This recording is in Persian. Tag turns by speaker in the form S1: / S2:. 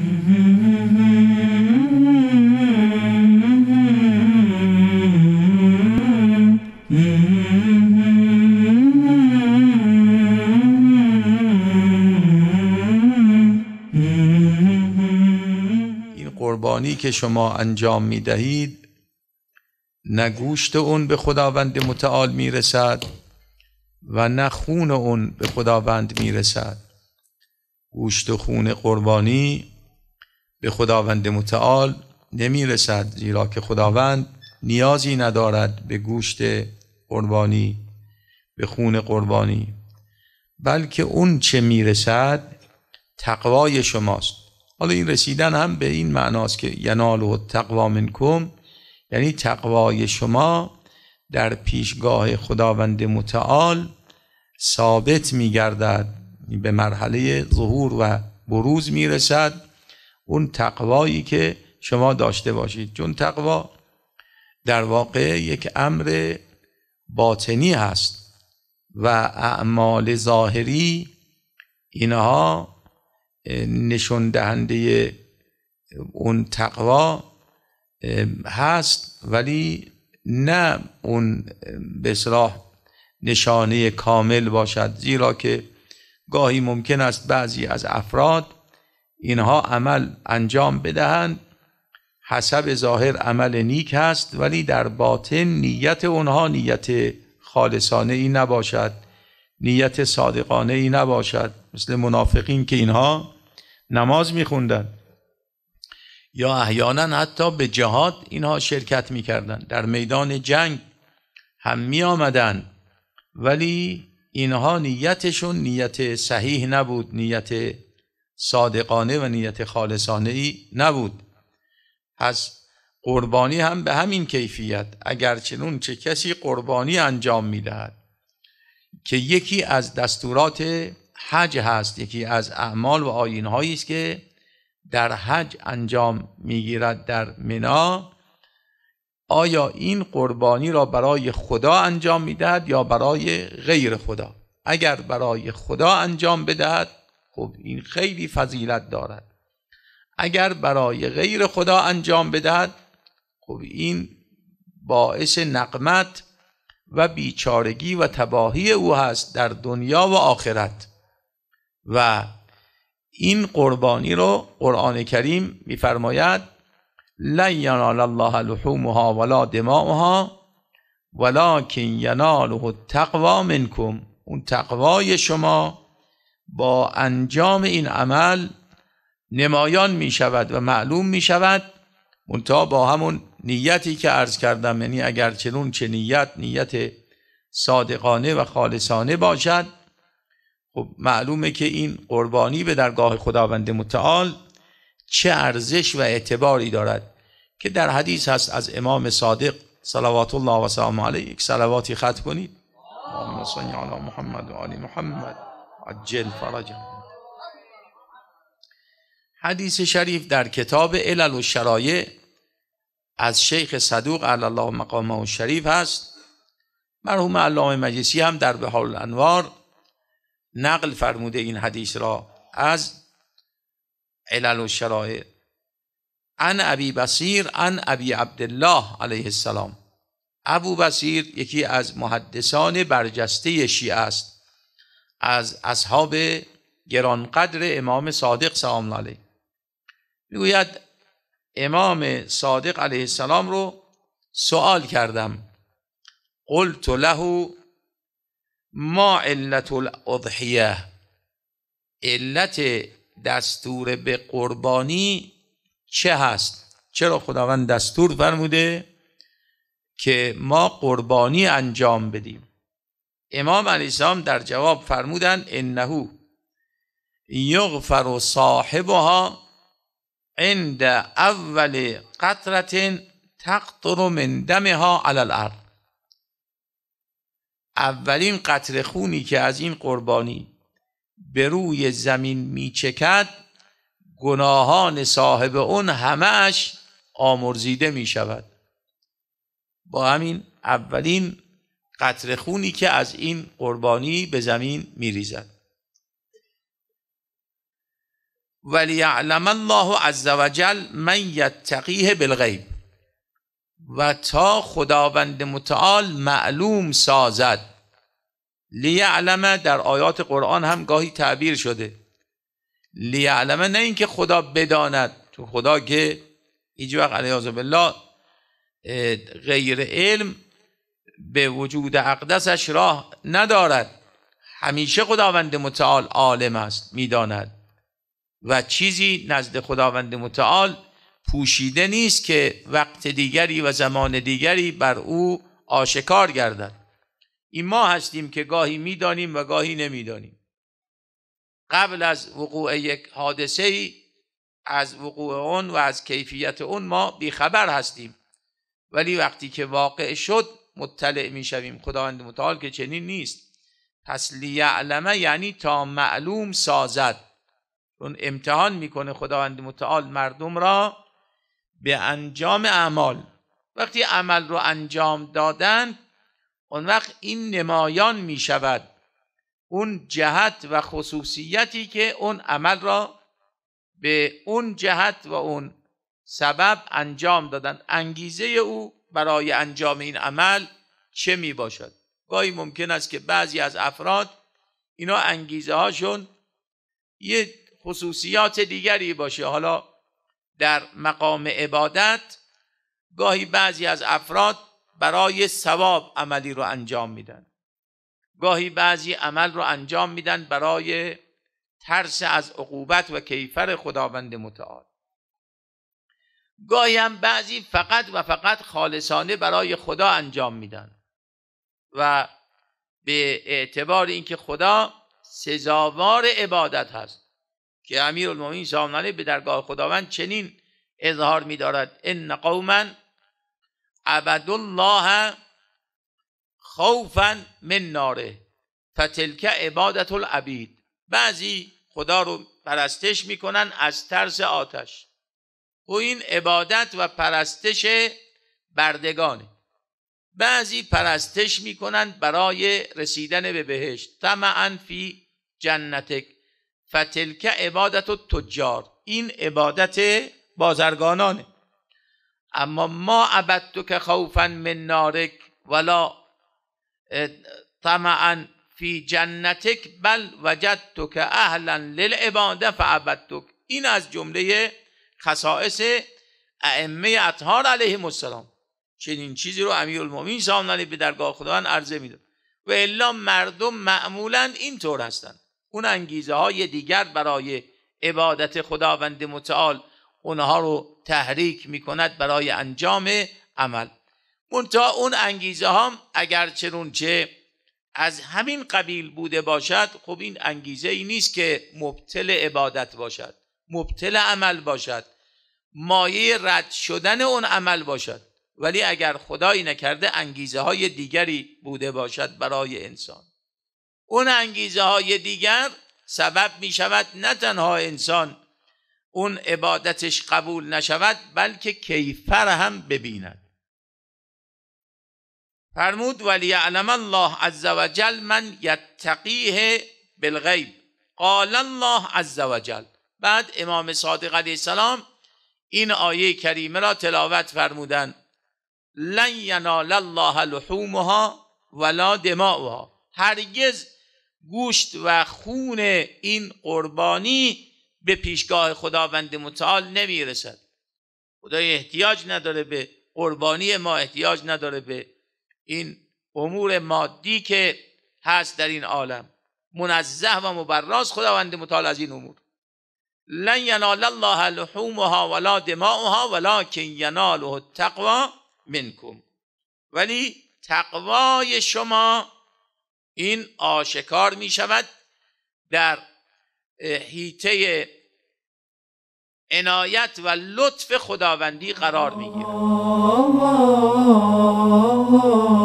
S1: این قربانی که شما انجام می دهید نه گوشت اون به خداوند متعال می رسد و نه خون اون به خداوند می رسد گوشت و خون قربانی به خداوند متعال نمی رسد زیرا که خداوند نیازی ندارد به گوشت قربانی به خون قربانی بلکه اون چه رسد تقوای شماست حالا این رسیدن هم به این معناست که ینال و تقوا منکم یعنی تقوای شما در پیشگاه خداوند متعال ثابت گردد به مرحله ظهور و بروز رسد اون تقوایی که شما داشته باشید چون تقوا در واقع یک امر باطنی هست و اعمال ظاهری اینها نشون دهنده اون تقوا هست ولی نه اون به نشانه کامل باشد زیرا که گاهی ممکن است بعضی از افراد اینها عمل انجام بدهند حسب ظاهر عمل نیک هست ولی در باطن نیت اونها نیت خالصانه ای نباشد نیت صادقانه ای نباشد مثل منافقین که اینها نماز میخوندن یا احیانا حتی به جهاد اینها شرکت میکردند در میدان جنگ هم می ولی اینها نیتشون نیت صحیح نبود نیت صادقانه و نیت خالصانه ای نبود پس قربانی هم به همین کیفیت اگر چنون چه کسی قربانی انجام میدهد که یکی از دستورات حج هست یکی از اعمال و هایی است که در حج انجام میگیرد در منا آیا این قربانی را برای خدا انجام میدهد یا برای غیر خدا اگر برای خدا انجام بدهد خب این خیلی فضیلت دارد اگر برای غیر خدا انجام بدهد خب این باعث نقمت و بیچارگی و تباهی او هست در دنیا و آخرت و این قربانی رو قرآن کریم میفرماید لن ینال الله لحومها ولا دماؤها ولکن یناله التقوا منکم اون تقوای شما با انجام این عمل نمایان می شود و معلوم می شود منتها با همون نیتی که عرض کردم یعنی اگر چنون چه نیت نیت صادقانه و خالصانه باشد خب معلومه که این قربانی به درگاه خداوند متعال چه ارزش و اعتباری دارد که در حدیث هست از امام صادق صلوات الله و سلام علیه یک صلواتی خط کنید اللهم صل علی محمد و آل محمد عجل حدیث شریف در کتاب علل و شرایع از شیخ صدوق علی الله مقامه و شریف هست مرحوم علامه مجلسی هم در حال الانوار نقل فرموده این حدیث را از علل و شرایع ان ابی بصیر ان ابی عبدالله علیه السلام ابو بصیر یکی از محدثان برجسته شیعه است از اصحاب گرانقدر امام صادق سلام الله علیه میگوید امام صادق علیه السلام رو سوال کردم قلت له ما علت الاضحیه علت دستور به قربانی چه هست چرا خداوند دستور فرموده که ما قربانی انجام بدیم امام علیه السلام در جواب فرمودند انه یغفر صاحبها عند اول قطره تقطر من دمها علی الارض اولین قطر خونی که از این قربانی به روی زمین میچکد گناهان صاحب اون همش آمرزیده می شود با همین اولین قطر خونی که از این قربانی به زمین ولی ولیعلم الله عز وجل من یتقیه بالغیب و تا خداوند متعال معلوم سازد لیعلمه در آیات قرآن هم گاهی تعبیر شده لیعلمه نه اینکه خدا بداند تو خدا که هیچ وقت علیه بالله غیر علم به وجود اقدسش راه ندارد همیشه خداوند متعال عالم است میداند و چیزی نزد خداوند متعال پوشیده نیست که وقت دیگری و زمان دیگری بر او آشکار گردد این ما هستیم که گاهی میدانیم و گاهی نمیدانیم قبل از وقوع یک حادثه ای از وقوع اون و از کیفیت اون ما بیخبر هستیم ولی وقتی که واقع شد مطلع شویم خداوند متعال که چنین نیست پس لیعلمه یعنی تا معلوم سازد اون امتحان میکنه خداوند متعال مردم را به انجام اعمال وقتی عمل رو انجام دادن اون وقت این نمایان می شود اون جهت و خصوصیتی که اون عمل را به اون جهت و اون سبب انجام دادن انگیزه او برای انجام این عمل چه می باشد گاهی ممکن است که بعضی از افراد اینا انگیزه هاشون یه خصوصیات دیگری باشه حالا در مقام عبادت گاهی بعضی از افراد برای ثواب عملی رو انجام میدن گاهی بعضی عمل رو انجام میدن برای ترس از عقوبت و کیفر خداوند متعال هم بعضی فقط و فقط خالصانه برای خدا انجام میدن و به اعتبار اینکه خدا سزاوار عبادت هست که امیر المومین سامنانه به درگاه خداوند چنین اظهار میدارد ان قوما عبد الله خوفا من ناره فتلک عبادت العبید بعضی خدا رو پرستش میکنن از ترس آتش و این عبادت و پرستش بردگانه بعضی پرستش میکنند برای رسیدن به بهشت طمعا فی جنتک فتلک عبادت و تجار این عبادت بازرگانانه اما ما عبدتو که خوفا من نارک ولا طمعا فی جنتک بل وجدتو که اهلا للعباده فعبدتو این از جمله خصائص ائمه اطهار علیه السلام چنین چیزی رو امیر المومین الله به درگاه خداوند عرضه میده و الا مردم معمولا اینطور هستند اون انگیزه های دیگر برای عبادت خداوند متعال اونها رو تحریک میکند برای انجام عمل منتها اون انگیزه ها اگر چنون چه از همین قبیل بوده باشد خب این انگیزه ای نیست که مبتل عبادت باشد مبتل عمل باشد مایه رد شدن اون عمل باشد ولی اگر خدایی نکرده انگیزه های دیگری بوده باشد برای انسان اون انگیزه های دیگر سبب می شود نه تنها انسان اون عبادتش قبول نشود بلکه کیفر هم ببیند فرمود ولی علم الله عز وجل من یتقیه بالغیب قال الله عز وجل بعد امام صادق علیه السلام این آیه کریمه را تلاوت فرمودند لن ینال الله لحومها ولا دماؤها هرگز گوشت و خون این قربانی به پیشگاه خداوند متعال نمیرسد خدای احتیاج نداره به قربانی ما احتیاج نداره به این امور مادی که هست در این عالم منزه و مبراز خداوند متعال از این امور لن ینال الله لحومها ولا دماؤها ولكن یناله التقوا منكم ولی تقوای شما این آشکار می شود در حیطه عنایت و لطف خداوندی قرار می گیرد